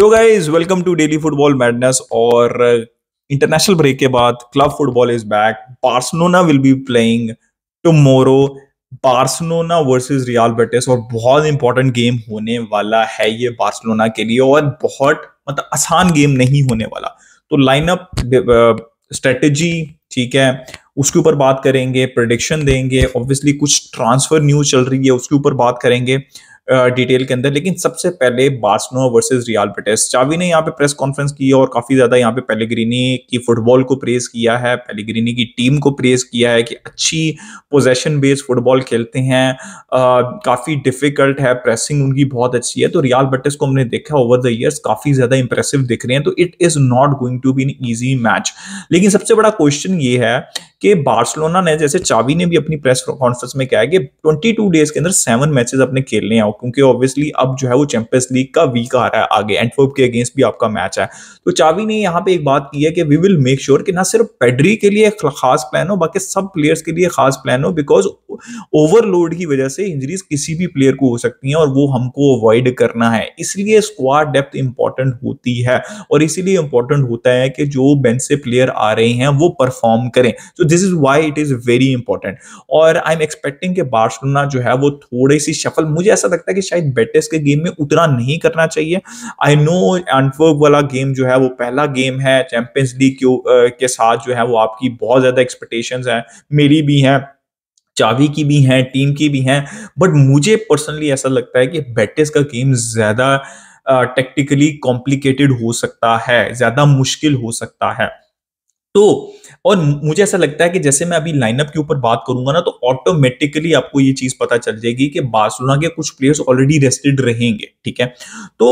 so guys welcome to daily football madness और international uh, break के बाद club football is back Barcelona will be playing tomorrow Barcelona versus Real Betis और बहुत important game होने वाला है ये बार्सलोना के लिए और बहुत मतलब आसान गेम नहीं होने वाला तो लाइनअप स्ट्रेटजी uh, ठीक है उसके ऊपर बात करेंगे प्रडिक्शन देंगे ऑब्वियसली कुछ ट्रांसफर न्यूज चल रही है उसके ऊपर बात करेंगे डिटेल के अंदर लेकिन सबसे पहले बार्सनो वर्सेस रियाल बेटिस चावी ने यहाँ पे प्रेस कॉन्फ्रेंस की और काफी ज्यादा यहाँ पे पेलेग्रीनी की फुटबॉल को प्रेज किया है पेलेग्रीनी की टीम को प्रेज किया है कि अच्छी पोजेशन बेस्ड फुटबॉल खेलते हैं आ, काफी डिफिकल्ट है प्रेसिंग उनकी बहुत अच्छी है तो रियाल बटेस को हमने देखा ओवर द ईयर्स काफी ज्यादा इंप्रेसिव दिख रहे हैं तो it is not going to be an easy match लेकिन सबसे बड़ा क्वेश्चन ये है कि बार्सलोना ने जैसे चावी ने भी अपनी प्रेस कॉन्फ्रेंस में कहा है कि ट्वेंटी डेज के अंदर सेवन मैचेस अपने खेलने हैं क्योंकि ऑब्वियसली अब जो है वो चैंपियंस लीग का वीक आ रहा है आगे एंटवर्प के अगेंस्ट भी आपका मैच है तो चावी ने यहाँ पे एक बात की है कि वी विल मेक श्योर कि ना सिर्फ पेडरी के लिए खास प्लान हो बाकी सब प्लेयर्स के लिए खास प्लान हो बिकॉज ओवरलोड की वजह से इंजरीज किसी भी प्लेयर को हो सकती हैं और वो हमको अवॉइड करना है इसलिए स्क्वाड डेप्थ इंपॉर्टेंट होती है और इसीलिए इंपॉर्टेंट होता है कि जो बेंच से प्लेयर आ रहे हैं वो परफॉर्म करें तो this is why it is very important और आई एम एक्सपेक्टिंग के बार्सलोना जो है वो थोड़ी सी शफल मुझे ऐसा लगता है लगता है कि शायद बेटेस के गेम में उतना नहीं करना चाहिए आई नो एंटवर्क वाला गेम जो है वो पहला गेम है चैंपियंस लीग के के साथ जो है वो आपकी बहुत ज़्यादा एक्सपेक्टेशंस हैं मेरी भी हैं चावी की भी हैं टीम की भी हैं बट मुझे पर्सनली ऐसा लगता है कि बेटेस का गेम ज़्यादा टेक्टिकली कॉम्प्लिकेटेड हो सकता है ज़्यादा मुश्किल हो सकता है तो और मुझे ऐसा लगता है कि जैसे मैं अभी लाइनअप के ऊपर बात करूंगा ना तो ऑटोमेटिकली आपको ये चीज पता चल जाएगी कि बार्सिलोना के कुछ प्लेयर्स ऑलरेडी रेस्टेड रहेंगे ठीक है तो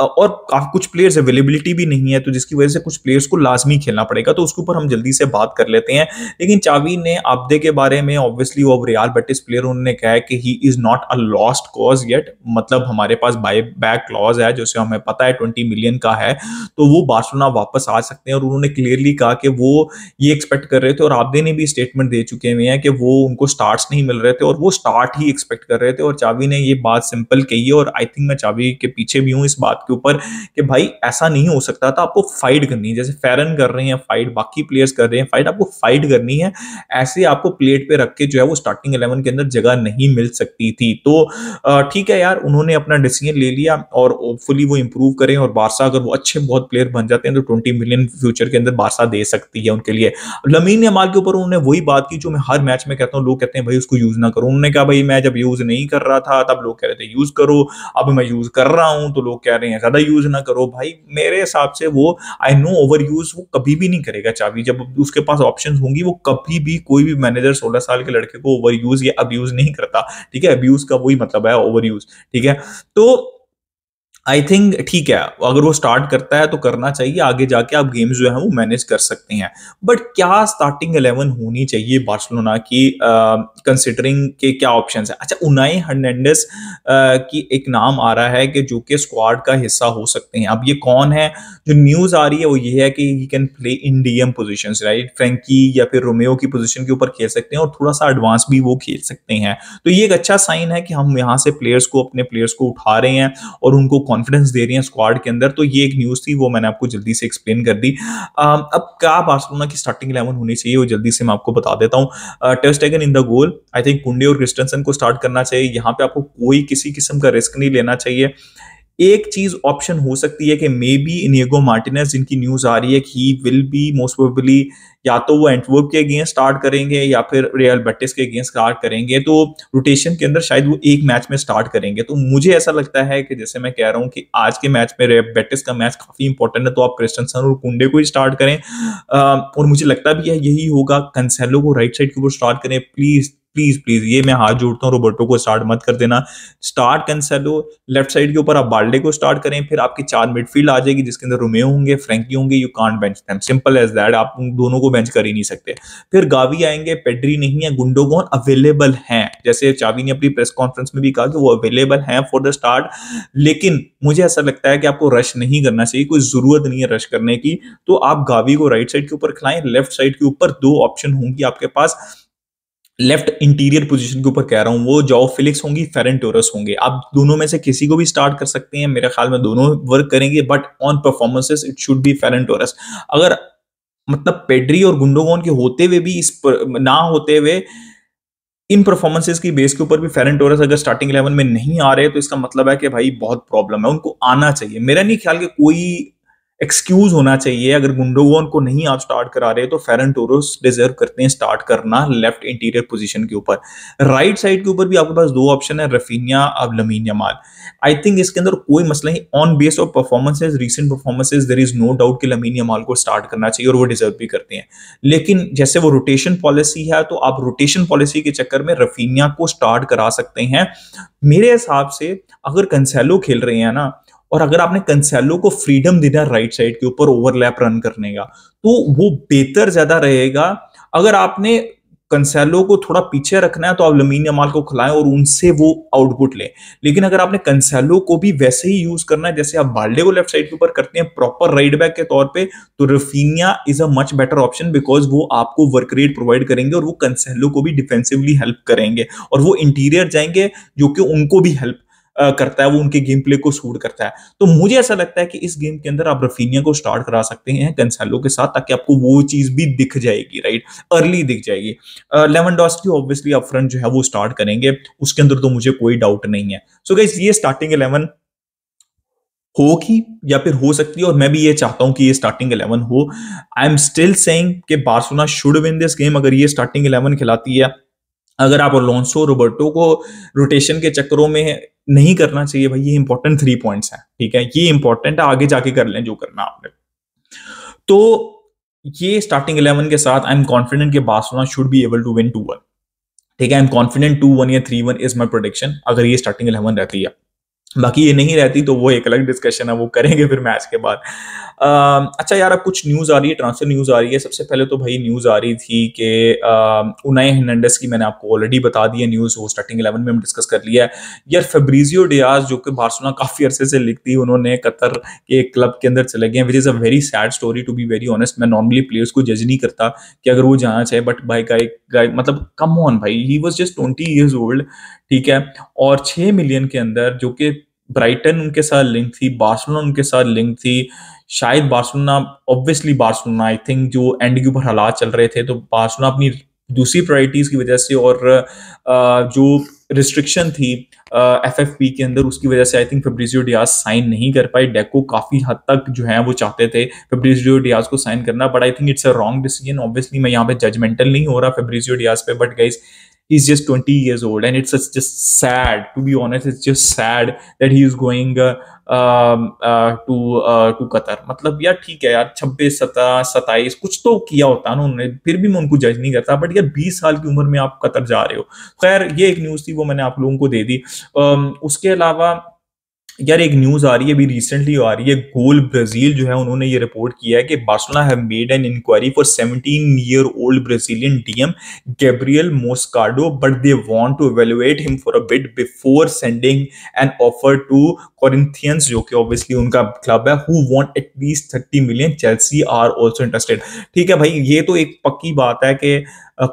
और काफी कुछ प्लेयर्स अवेलेबिलिटी भी नहीं है तो जिसकी वजह से कुछ प्लेयर्स को लाजमी खेलना पड़ेगा तो उसके ऊपर हम जल्दी से बात कर लेते हैं लेकिन चावी ने आपदे के बारे में ऑब्वियसली वो रियाल बेटिस प्लेयर उन्होंने कहा है कि he is not a lost cause yet मतलब हमारे पास बाय बैक लॉज है जैसे हमें पता है ट्वेंटी मिलियन का है तो वो बार्सोना वापस आ सकते हैं और उन्होंने क्लियरली कहा कि वो ये एक्सपेक्ट कर रहे थे और आपदे ने भी स्टेटमेंट दे चुके हुए हैं कि वो उनको स्टार्ट नहीं मिल रहे थे और वो स्टार्ट ही एक्सपेक्ट कर रहे थे और चावी ने ये बात सिंपल कही है और आई थिंक मैं चावी के पीछे भी हूँ इस बात आपके ऊपर कि भाई ऐसा नहीं हो सकता था आपको फाइट करनी है जैसे फेरन कर रहे हैं फाइट बाकी प्लेयर्स कर रहे हैं फाइट आपको फाइट करनी है ऐसे आपको प्लेट पे रख के जो है वो स्टार्टिंग इलेवन के अंदर जगह नहीं मिल सकती थी तो ठीक है यार उन्होंने अपना डिसीजन ले लिया और होपफुली वो इम्प्रूव करें और बारसा अगर वो अच्छे बहुत प्लेयर बन जाते हैं तो ट्वेंटी मिलियन फ्यूचर के अंदर बारसा दे सकती है उनके लिए लमीन अमाल के ऊपर उन्होंने वही बात की जो मैं हर मैच में कहता हूँ लोग कहते हैं भाई उसको यूज ना करो उन्होंने कहा भाई मैं जब यूज नहीं कर रहा था तब लोग कह रहे थे यूज करो अब मैं यूज कर रहा हूं तो लोग कह रहे हैं रही हैं ज़्यादा यूज़ ना करो भाई मेरे हिसाब से वो आई नो ओवर यूज़ वो कभी भी नहीं करेगा चाबी जब उसके पास ऑप्शन होंगी वो कभी भी कोई भी मैनेजर सोलह साल के लड़के को ओवर यूज़ या अब्यूज़ नहीं करता ठीक है अब्यूज़ का वही मतलब है ओवर यूज़ ठीक है तो आई थिंक ठीक है अगर वो स्टार्ट करता है तो करना चाहिए आगे जाके आप गेम्स जो है वो मैनेज कर सकते हैं बट क्या स्टार्टिंग एलेवन होनी चाहिए बार्सलोना की कंसिडरिंग के क्या ऑप्शन है अच्छा उनाई हर्नेंडस की एक नाम आ रहा है कि जो कि स्क्वाड का हिस्सा हो सकते हैं अब ये कौन है जो न्यूज़ आ रही है वो ये है कि he can play in D M position right Frenkie या फिर रोमियो की पोजिशन के ऊपर खेल सकते हैं और थोड़ा सा एडवांस भी वो खेल सकते हैं तो ये एक अच्छा साइन है कि हम यहाँ से प्लेयर्स को अपने प्लेयर्स को उठा रहे हैं और उनको कॉन्फिडेंस दे रही हैं स्क्वाड के अंदर तो ये एक न्यूज़ थी वो मैंने आपको जल्दी से एक्सप्लेन कर दी अब क्या बार्सलोना की स्टार्टिंग इलेवन होनी चाहिए वो जल्दी से मैं आपको बता देता हूँ test again in the goal I think Kounde और क्रिस्टनसन को स्टार्ट करना चाहिए यहाँ पे आपको कोई किसी किस्म का रिस्क नहीं लेना चाहिए एक चीज ऑप्शन हो सकती है कि मे बी इनियगो मार्टिनेस जिनकी न्यूज आ रही है कि he will be most probably या तो वो एंटवर्प के अगेंस्ट स्टार्ट करेंगे या फिर रियल बेटिस के अगेंस्ट स्टार्ट करेंगे तो रोटेशन के अंदर शायद वो एक मैच में स्टार्ट करेंगे तो मुझे ऐसा लगता है कि जैसे मैं कह रहा हूँ कि आज के मैच में रियल बेटिस का मैच काफ़ी इंपॉर्टेंट है तो आप क्रिस्टनसन और कुंडे को ही स्टार्ट करें और मुझे लगता भी है यही होगा कंसेलो को राइट साइड के ऊपर स्टार्ट करें प्लीज़ प्लीज प्लीज ये मैं हाथ जोड़ता हूँ रोबर्टो को स्टार्ट मत कर देना स्टार्ट कंसेलो लेफ्ट साइड के ऊपर आप बाल्डे को स्टार्ट करें फिर आपकी चार मिडफील्ड आ जाएगी जिसके अंदर रोमे होंगे फ्रेंकी होंगे you can't bench them simple as that आप दोनों को बेंच कर ही नहीं सकते फिर गावी आएंगे पेड्री नहीं है गुंडोगोन अवेलेबल हैं जैसे चावी ने अपनी प्रेस कॉन्फ्रेंस में भी कहा कि वो अवेलेबल हैं फॉर द स्टार्ट लेकिन मुझे ऐसा लगता है कि आपको रश नहीं करना चाहिए कोई जरूरत नहीं है रश करने की तो आप गावी को राइट साइड के ऊपर खिलाएं लेफ्ट साइड के ऊपर दो ऑप्शन होंगी आपके पास लेफ्ट इंटीरियर पोजीशन के ऊपर कह रहा हूं वो जॉ फिलिक्स होंगी फेरन टोरस होंगे आप दोनों में से किसी को भी स्टार्ट कर सकते हैं मेरे ख्याल में दोनों वर्क करेंगे but on performances it should be Ferran Torres अगर मतलब पेड्री और गुंडोगोन के होते हुए भी इस पर, ना होते हुए इन परफॉर्मेंसेस की बेस के ऊपर भी फेरन टोरस अगर स्टार्टिंग इलेवन में नहीं आ रहे तो इसका मतलब है कि भाई बहुत प्रॉब्लम है उनको आना चाहिए मेरा नहीं ख्याल कि कोई एक्सक्यूज होना चाहिए अगर गुंडोगोन को नहीं आप स्टार्ट करा रहे तो फेरन टोरस डिजर्व करते हैं स्टार्ट करना लेफ्ट इंटीरियर पोजीशन के ऊपर राइट साइड के ऊपर भी आपके पास दो ऑप्शन है रफीनिया अब लमीन जमाल आई थिंक इसके अंदर कोई मसला नहीं on base of performances recent performances there is no doubt कि लमीन यमाल को स्टार्ट करना चाहिए और वो डिजर्व भी करते हैं लेकिन जैसे वो रोटेशन पॉलिसी है तो आप रोटेशन पॉलिसी के चक्कर में रफीनिया को स्टार्ट करा सकते हैं मेरे हिसाब से अगर कंसेलो खेल रहे हैं ना और अगर आपने कंसेलो को फ्रीडम देना राइट साइड के ऊपर ओवरलैप रन करने का तो वो बेहतर ज्यादा रहेगा अगर आपने कंसेलो को थोड़ा पीछे रखना है तो आप लमीन अमाल को खिलाएं और उनसे वो आउटपुट लें लेकिन अगर आपने कंसेलो को भी वैसे ही यूज करना है जैसे आप बाल्डे को लेफ्ट साइड के ऊपर करते हैं प्रॉपर राइट बैक के तौर पे तो Raphinha is a much better option because वो आपको वर्क रेट प्रोवाइड करेंगे और वो कंसेलो को भी डिफेंसिवली हेल्प करेंगे और वो इंटीरियर जाएंगे जो कि उनको भी हेल्प करता है वो उनके गेम प्ले को सूट करता है तो मुझे ऐसा लगता है कि इस गेम के अंदर आप रफीनिया को स्टार्ट करा सकते हैं कंसैलो के साथ ताकि आपको वो चीज भी दिख जाएगी राइट अर्ली दिख जाएगी Lewandowski obviously up front जो है वो स्टार्ट करेंगे उसके अंदर तो मुझे कोई डाउट नहीं है सो so, गाइज ये स्टार्टिंग इलेवन होगी या फिर हो सकती है और मैं भी ये चाहता हूं कि ये स्टार्टिंग इलेवन हो आई एम स्टिल सेइंग कि Barcelona should win this game अगर ये स्टार्टिंग इलेवन खिलाती है अगर आप अलोंसो रोबर्टो को रोटेशन के चक्करों में नहीं करना चाहिए भाई ये इंपॉर्टेंट थ्री पॉइंट्स हैं ठीक है ये इंपॉर्टेंट है आगे जाके कर लें जो करना आपने तो ये स्टार्टिंग इलेवन के साथ आई एम कॉन्फिडेंट कि Barcelona should be able to win two one ठीक है I am confident two one या three one is my prediction अगर ये स्टार्टिंग इलेवन रहती है बाकी ये नहीं रहती तो वो एक अलग डिस्कशन है वो करेंगे फिर मैच के बाद अच्छा यार अब कुछ न्यूज़ आ रही है ट्रांसफर न्यूज़ आ रही है सबसे पहले तो भाई न्यूज़ आ रही थी कि उनय हर्नंडस की मैंने आपको ऑलरेडी बता दी है न्यूज़ वो स्टार्टिंग इलेवन में हम डिस्कस कर लिया है यार फेब्रीजियो डियाज जो कि बारसोना काफ़ी अरसे से लिखती उन्होंने कतर के क्लब के अंदर चले गए which is a very sad story to be very honest मैं नॉर्मली प्लेयर्स को जज नहीं करता कि अगर वो जाना चाहे बट भाई का एक मतलब कम ऑन भाई he was just twenty years old ठीक है और छः मिलियन के अंदर जो कि ब्राइटन उनके साथ लिंक थी बार्सिलोना उनके साथ लिंक थी शायद Barcelona obviously Barcelona I think जो एंड के ऊपर हालात चल रहे थे तो बार्सिलोना अपनी दूसरी प्रायोरिटीज़ की वजह से और जो रिस्ट्रिक्शन थी एफ एफ पी के अंदर उसकी वजह से I think Fabricio Diaz sign नहीं कर पाए डेको काफ़ी हद तक जो है वो चाहते थे फेब्रिजियो डियाज को साइन करना but I think it's a wrong decision obviously मैं यहाँ पे जजमेंटल नहीं हो रहा फेब्रिजियो डियाज पे but guys he's just 20 years old and it's just sad to be honest it's just sad that he is going uh, um, uh, to uh, to Qatar मतलब यार ठीक है यार 26 17 सताईस कुछ तो किया होता ना उन्होंने फिर भी मैं उनको जज नहीं करता बट यार 20 साल की उम्र में आप कतर जा रहे हो खैर ये एक न्यूज़ थी वो मैंने आप लोगों को दे दी um, उसके अलावा यार एक न्यूज़ आ रही है अभी रिसेंटली आ रही है गोल ब्राज़ील जो है उन्होंने ये रिपोर्ट किया है कि Barcelona have made an inquiry for 17 year old Brazilian DM Gabriel Moscardo but they want to evaluate him for a bit before sending an offer to Corinthians जो कि ऑब्वियसली उनका क्लब है who want at least thirty million Chelsea are also interested ठीक है भाई ये तो एक पक्की बात है कि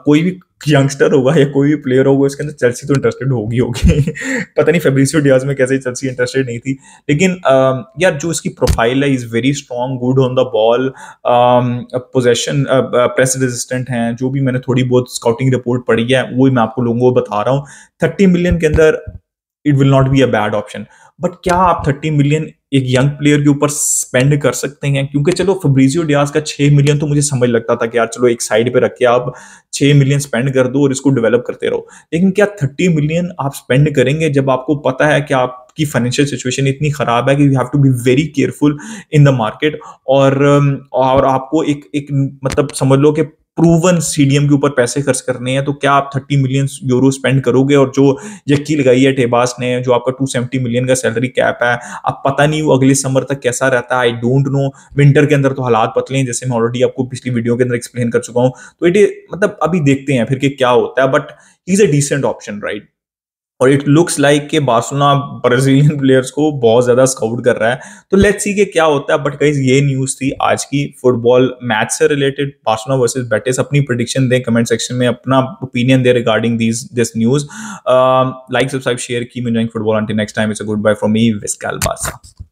कोई भी यंगस्टर होगा या कोई भी प्लेयर होगा इसके अंदर चर्सी तो इंटरेस्टेड होगी होगी पता नहीं फेब्रिसियो डियाज में कैसे चर्सी इंटरेस्टेड नहीं थी लेकिन uh, यार जो इसकी प्रोफाइल है is very strong good on the ball possession press resistant हैं जो भी मैंने थोड़ी बहुत स्काउटिंग रिपोर्ट पढ़ी है वो मैं आपको लोगों को बता रहा हूँ थर्टी मिलियन के अंदर it will not be a bad option but क्या आप थर्टी मिलियन एक यंग प्लेयर के ऊपर स्पेंड कर सकते हैं क्योंकि चलो फब्रीजियो डियाज का छह मिलियन तो मुझे समझ लगता था कि यार चलो एक साइड पे रखिए आप छह मिलियन स्पेंड कर दो और इसको डेवलप करते रहो लेकिन क्या थर्टी मिलियन आप स्पेंड करेंगे जब आपको पता है कि आप कि फाइनेंशियल सिचुएशन इतनी ख़राब है कि you have to be very careful in the market और um, और आपको एक एक मतलब समझ लो कि प्रूवन सीडीएम के ऊपर पैसे खर्च करने हैं तो क्या आप थर्टी मिलियन यूरो स्पेंड करोगे और जो यकी लगाई है टेबास ने जो आपका टू सेवेंटी मिलियन का सैलरी कैप है अब पता नहीं वो अगले समर तक कैसा रहता है आई डोंट नो विंटर के अंदर तो हालात पतले हैं जैसे मैं ऑलरेडी आपको पिछली वीडियो के अंदर एक्सप्लेन कर चुका हूँ तो इट मतलब अभी देखते हैं फिर कि क्या होता है but is a decent option right और इट लुक्स लाइक के बार्सोना ब्राजीलियन प्लेयर्स को बहुत ज़्यादा स्काउट कर रहा है तो लेट्स सी के क्या होता है बट गाइज ये न्यूज़ थी आज की फुटबॉल मैच से रिलेटेड बार्सोना वर्सेस बेटिस अपनी प्रडिक्शन दें कमेंट सेक्शन में अपना ओपिनियन दे regarding this this news like subscribe share की मैं football next time it's a good bye for me Visca बासा